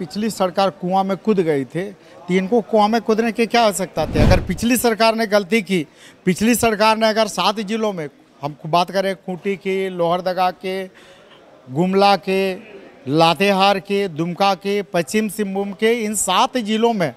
पिछली सरकार कुआं में कूद गई थी तो इनको कुआं में कूदने के क्या आवश्यकता थे अगर पिछली सरकार ने गलती की पिछली सरकार ने अगर सात जिलों में हम बात करें खूंटी की लोहरदगा के गुमला के लातेहार के दुमका के पश्चिम सिंहभूम के इन सात जिलों में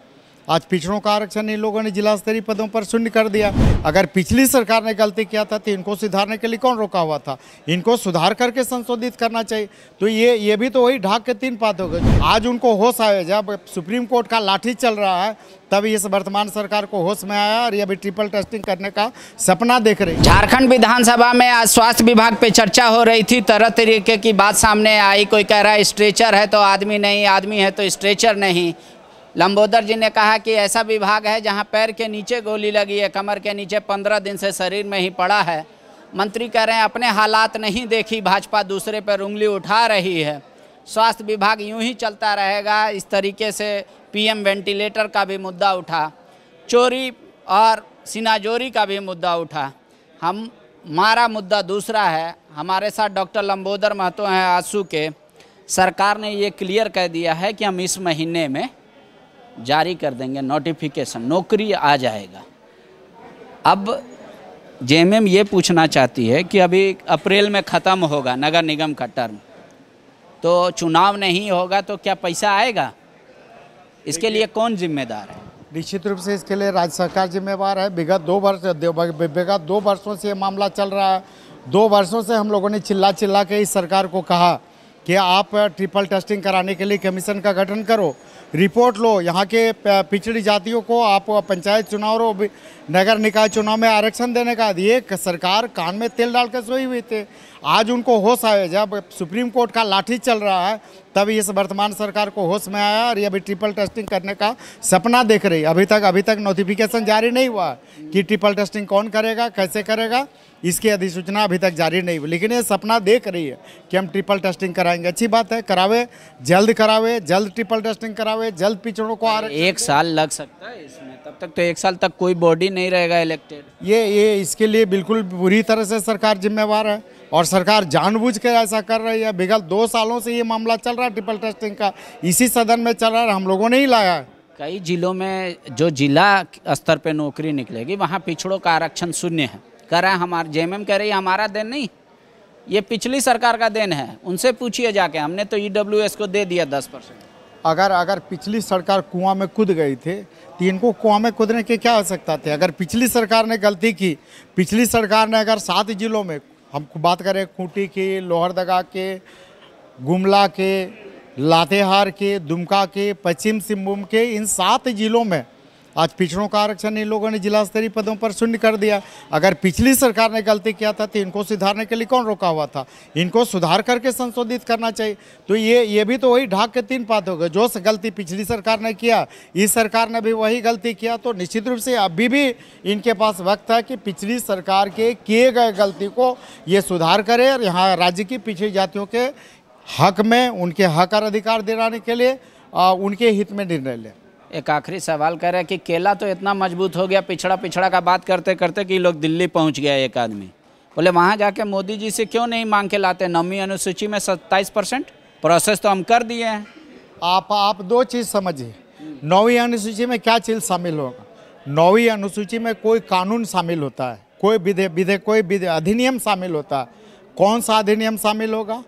आज पिछड़ों का आरक्षण इन लोगों ने जिला स्तरीय पदों पर शून्य कर दिया अगर पिछली सरकार ने गलती किया था तो इनको सुधारने के लिए कौन रोका हुआ था इनको सुधार करके संशोधित करना चाहिए तो ये ये भी तो वही ढाक के तीन पात हो गए आज उनको होश आए जब सुप्रीम कोर्ट का लाठी चल रहा है तब इस वर्तमान सरकार को होश में आया और ये अभी ट्रिपल टेस्टिंग करने का सपना देख रही झारखंड विधानसभा में आज स्वास्थ्य विभाग पे चर्चा हो रही थी तरह तरीके की बात सामने आई कोई कह रहा है स्ट्रेचर है तो आदमी नहीं आदमी है तो स्ट्रेचर नहीं लंबोदर जी ने कहा कि ऐसा विभाग है जहां पैर के नीचे गोली लगी है कमर के नीचे पंद्रह दिन से शरीर में ही पड़ा है मंत्री कह रहे हैं अपने हालात नहीं देखी भाजपा दूसरे पर उंगली उठा रही है स्वास्थ्य विभाग यूं ही चलता रहेगा इस तरीके से पीएम वेंटिलेटर का भी मुद्दा उठा चोरी और सिनाजोरी का भी मुद्दा उठा हम हमारा मुद्दा दूसरा है हमारे साथ डॉक्टर लंबोदर महतो हैं आंसू के सरकार ने ये क्लियर कह दिया है कि हम इस महीने में जारी कर देंगे नोटिफिकेशन नौकरी आ जाएगा अब जे एम ये पूछना चाहती है कि अभी अप्रैल में ख़त्म होगा नगर निगम का टर्म तो चुनाव नहीं होगा तो क्या पैसा आएगा इसके लिए कौन जिम्मेदार है निश्चित रूप से इसके लिए राज्य सरकार जिम्मेवार है विगत दो वर्ष विगत दो वर्षों से ये मामला चल रहा है दो वर्षों से हम लोगों ने चिल्ला चिल्ला के इस सरकार को कहा कि आप ट्रिपल टेस्टिंग कराने के लिए कमीशन का गठन करो रिपोर्ट लो यहाँ के पिछड़ी जातियों को आप पंचायत चुनाव और नगर निकाय चुनाव में आरक्षण देने का दिए सरकार कान में तेल डाल कर सोई हुई थे आज उनको होश आए जब सुप्रीम कोर्ट का लाठी चल रहा है तब इस वर्तमान सरकार को होश में आया और ये अभी ट्रिपल टेस्टिंग करने का सपना देख रही अभी तक अभी तक नोटिफिकेशन जारी नहीं हुआ कि ट्रिपल टेस्टिंग कौन करेगा कैसे करेगा इसकी अधिसूचना अभी तक जारी नहीं हुई लेकिन ये सपना देख रही है कि हम ट्रिपल टेस्टिंग कराएंगे अच्छी बात है करावे जल्द करावे जल्द ट्रिपल टेस्टिंग करावे जल्द पिछड़ों को आ एक साल लग सकता है तब तक तो एक साल तक कोई बॉडी नहीं रहेगा इलेक्टेड ये ये इसके लिए बिल्कुल बुरी तरह से सरकार जिम्मेवार है और सरकार जानबूझ कर ऐसा कर रही है बिगल दो सालों से ये मामला चल रहा है ट्रिपल टेस्टिंग का इसी सदन में चल रहा है हम लोगों ने ही लाया कई जिलों में जो जिला स्तर पर नौकरी निकलेगी वहाँ पिछड़ों का आरक्षण शून्य है कह हमारे जे एम एम कह रही है हमारा देन नहीं ये पिछली सरकार का देन है उनसे पूछिए जाके हमने तो ईडब्ल्यूएस e को दे दिया दस परसेंट अगर अगर पिछली सरकार कुआं में कूद गई थी तो इनको कुआं में कूदने के क्या आवश्यकता थे अगर पिछली सरकार ने गलती की पिछली सरकार ने अगर सात जिलों में हम बात करें खूंटी की लोहरदगा के गुमला के लातेहार के दुमका के पश्चिम सिंहभूम के इन सात जिलों में आज पिछड़ों का आरक्षण इन लोगों ने जिला स्तरीय पदों पर शून्य कर दिया अगर पिछली सरकार ने गलती किया था तो इनको सुधारने के लिए कौन रोका हुआ था इनको सुधार करके संशोधित करना चाहिए तो ये ये भी तो वही ढाक के तीन पात हो गए जो गलती पिछली सरकार ने किया इस सरकार ने भी वही गलती किया तो निश्चित रूप से अभी भी इनके पास वक्त है कि पिछली सरकार के किए गए गलती को ये सुधार करे और यहाँ राज्य की पिछड़ी जातियों के हक में उनके हक और अधिकार दिलाने के लिए उनके हित में निर्णय लें एक आखिरी सवाल कह रहे हैं कि केला तो इतना मजबूत हो गया पिछड़ा पिछड़ा का बात करते करते कि लोग दिल्ली पहुंच गया एक आदमी बोले वहाँ जाके मोदी जी से क्यों नहीं मांग के लाते नौवीं अनुसूची में सत्ताईस परसेंट प्रोसेस तो हम कर दिए हैं आप आप दो चीज़ समझिए नौवीं अनुसूची में क्या चीज़ शामिल होगा नौवीं अनुसूची में कोई कानून शामिल होता है कोई विधेय विधे कोई अधिनियम शामिल होता है कौन सा अधिनियम शामिल होगा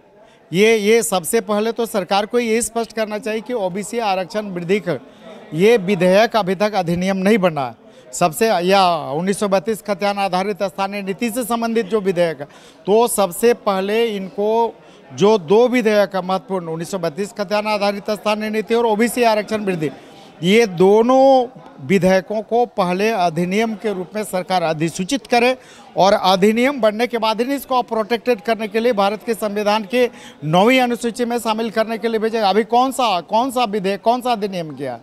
ये ये सबसे पहले तो सरकार को ये स्पष्ट करना चाहिए कि ओबीसी आरक्षण वृद्धि कर ये विधेयक अभी तक अधिनियम नहीं बना सबसे या उन्नीस सौ खतियान आधारित स्थानीय नीति से संबंधित जो विधेयक है तो सबसे पहले इनको जो दो विधेयक है महत्वपूर्ण उन्नीस सौ बत्तीस खतियान आधारित स्थानीय नीति और ओबीसी आरक्षण वृद्धि ये दोनों विधेयकों को पहले अधिनियम के रूप में सरकार अधिसूचित करे और अधिनियम बनने के बाद ही इसको प्रोटेक्टेड करने के लिए भारत के संविधान के नौवीं अनुसूची में शामिल करने के लिए भेजेगा अभी कौन सा कौन सा विधेयक कौन सा अधिनियम किया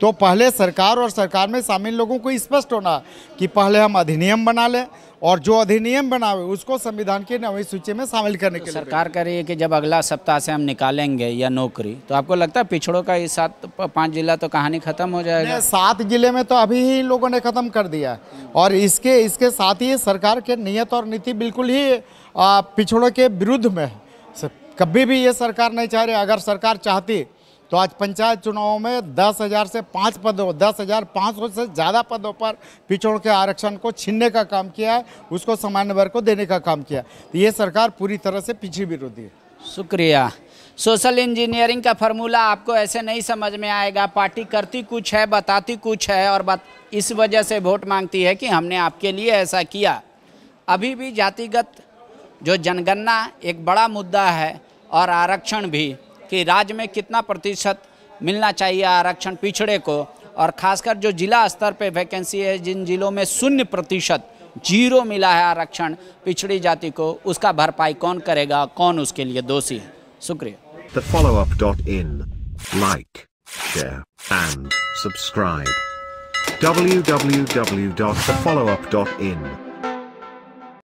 तो पहले सरकार और सरकार में शामिल लोगों को स्पष्ट होना कि पहले हम अधिनियम बना लें और जो अधिनियम बनावे उसको संविधान की नवी सूची में शामिल करने तो के लिए सरकार कह रही है कि जब अगला सप्ताह से हम निकालेंगे या नौकरी तो आपको लगता है पिछड़ों का ये सात पाँच जिला तो कहानी खत्म हो जाएगा सात जिले में तो अभी ही लोगों ने खत्म कर दिया और इसके इसके साथ ही सरकार के नियत और नीति बिल्कुल ही पिछड़ों के विरुद्ध में है कभी भी ये सरकार नहीं चाह रही अगर सरकार चाहती तो आज पंचायत चुनाव में दस हज़ार से पाँच पदों दस हज़ार पाँच सौ से ज़्यादा पदों पर पिछड़ के आरक्षण को छीनने का काम किया है उसको सामान्य वर्ग को देने का काम किया तो ये सरकार पूरी तरह से पीछे विरोधी है शुक्रिया सोशल इंजीनियरिंग का फार्मूला आपको ऐसे नहीं समझ में आएगा पार्टी करती कुछ है बताती कुछ है और बत, इस वजह से वोट मांगती है कि हमने आपके लिए ऐसा किया अभी भी जातिगत जो जनगणना एक बड़ा मुद्दा है और आरक्षण भी कि राज्य में कितना प्रतिशत मिलना चाहिए आरक्षण पिछड़े को और खासकर जो जिला स्तर पे वैकेंसी है जिन जिलों में शून्य प्रतिशत जीरो मिला है आरक्षण पिछड़ी जाति को उसका भरपाई कौन करेगा कौन उसके लिए दोषी है शुक्रिया द फॉलो